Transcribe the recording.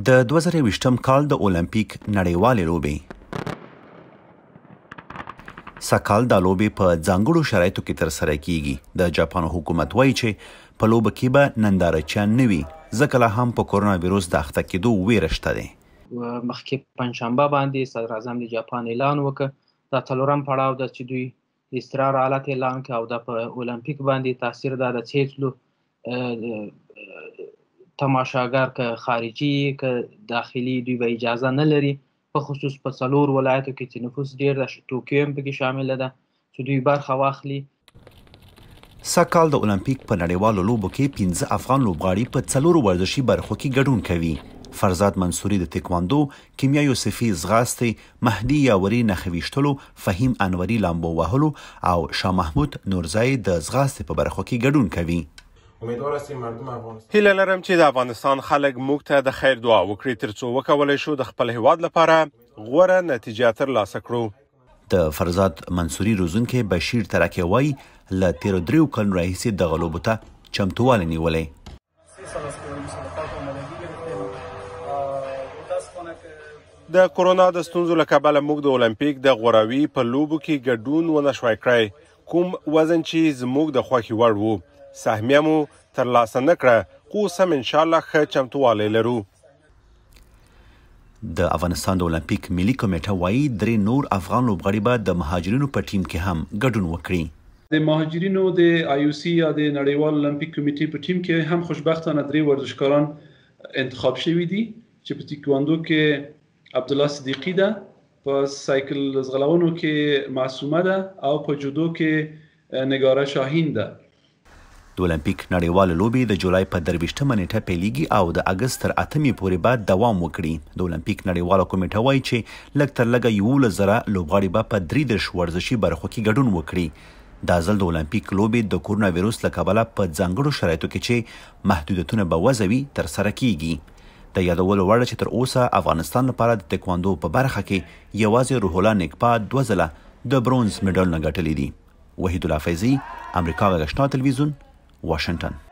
د 2020م کال د اولمپیک نړیوالې لوبې سکال د لوبې په ځانګړو شرایطو کې ترسره کیږي د جاپان حکومت وایي چې په لوبه کې به نندارچیان نه وي ځکه لا هم په کورونا وایروس د اخته کېدو ویره شته دی مخکې پنځشنبه باندې صدر اعظم د جاپان اعلان وکړ دا تلورم پړاو د چې دوی استقرار حالت اعلان کړ او د اولمپیک باندې تاثیر دا د چېلو تماشاګر که خارجي که داخلي دوی به اجازه نه لري په خصوص په څلور ولایتو کې چې نفوس ډیر ده ټوکیو هم پکې شامله ده چې دوی برخه واخلي سکال د اولمپیک په نړیوالو لوبو کې 15 افغان لوبغاړي په څلورو ورزشي برخو کې ګډون کوي فرزاد منصوري د تکواندو کیمیا یوسفی زغاستې مهدی یاوري نخويشتلو فهیم انوري لامبو وهلو او شاه محمود نورزای د زغاستې په برخو کې ګډون کوي امیدوار هستیم مردم افغانستان هیله لرم چې د افغانستان خلک موږ ته د خیر دعا وکړي ترڅو وکولای شو د خپل هیواد لپاره غوره نتیجه ترلاسه کړو د فرزاد منصوري روزونکو بشیر ترکه وای ل 13 کلن رئیس د غلوبته چمتووال نیولې د کورونا د ستونزو لکبل موږ د اولمپیک د غوراوي په لوبو کې ګډون ونه شوای کړای کوم وزن چې زموږ د خوخي وړ وو سهمیه مو ترلاسه نه کړه خو سم ان شاء الله ښه چمتووالی لرو د افغانستان د اولمپیک ملي کمیټه وایي درې نور افغان لوبغاړي به د مهاجرینو په ټیم کې هم ګډون وکړي د مهاجرینو د آی او سی یا د نړیوال اولمپیک کمیټې په ټیم کې هم خوشبختانه درې ورزشکاران انتخاب شوي دي چې په تیکواندو کې عبد الله صدیقی ده په سایکل زغلولو کې معصومه ده او په جودو کې نګاره شاهین ده د اولمپیک نړیوال لوبي د جولای په درويشتمه نیټه پیلېږي او د اگست تر 8مې پورې به دوام وکړي د اولمپیک نړیوال کمیټه وایي چې لکتر لګه یو لزره لوبغاړي به په درې درش ورزشي برخو کې ګډون وکړي دا ځل د اولمپیک لوبي د کورونا وایروس لکبله په ځنګړو شرایطو کې چې محدودیتونه به وزوي تر سره کیږي د یادولو وړ چې تر اوسه افغانستان لپاره د ټیکواندو په برخه کې یوازې روح الله نکپا دوه ځله د برونز مډال نه ګټلې دي وحید الحفیظی امریکا غشنا تلویزیون Washington.